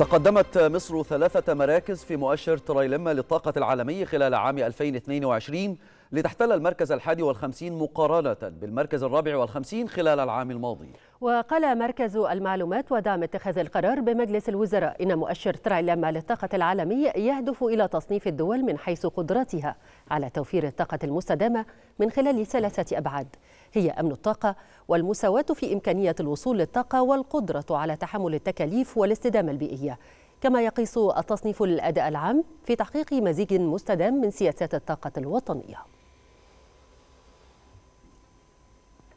تقدمت مصر ثلاثة مراكز في مؤشر ترايلما للطاقة العالمي خلال عام 2022 لتحتل المركز الحادي والخمسين مقارنة بالمركز الرابع والخمسين خلال العام الماضي وقال مركز المعلومات ودعم اتخاذ القرار بمجلس الوزراء إن مؤشر ترعلامة للطاقة العالمي يهدف إلى تصنيف الدول من حيث قدرتها على توفير الطاقة المستدامة من خلال ثلاثة أبعاد هي أمن الطاقة والمساواة في إمكانية الوصول للطاقة والقدرة على تحمل التكاليف والاستدامة البيئية كما يقيس التصنيف الأداء العام في تحقيق مزيج مستدام من سياسات الطاقة الوطنية